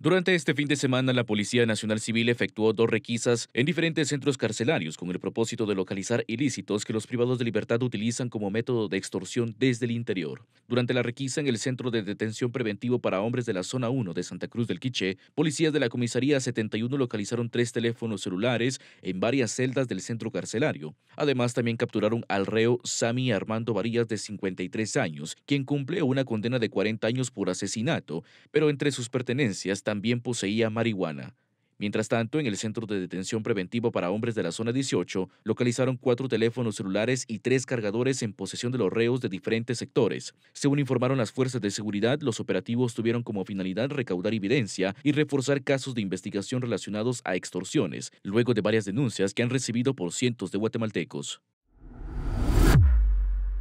Durante este fin de semana, la Policía Nacional Civil efectuó dos requisas en diferentes centros carcelarios con el propósito de localizar ilícitos que los privados de libertad utilizan como método de extorsión desde el interior. Durante la requisa en el Centro de Detención Preventivo para Hombres de la Zona 1 de Santa Cruz del Quiche, policías de la Comisaría 71 localizaron tres teléfonos celulares en varias celdas del centro carcelario. Además, también capturaron al reo Sami Armando Varías, de 53 años, quien cumple una condena de 40 años por asesinato, pero entre sus pertenencias también poseía marihuana. Mientras tanto, en el centro de detención preventivo para hombres de la zona 18, localizaron cuatro teléfonos celulares y tres cargadores en posesión de los reos de diferentes sectores. Según informaron las fuerzas de seguridad, los operativos tuvieron como finalidad recaudar evidencia y reforzar casos de investigación relacionados a extorsiones, luego de varias denuncias que han recibido por cientos de guatemaltecos.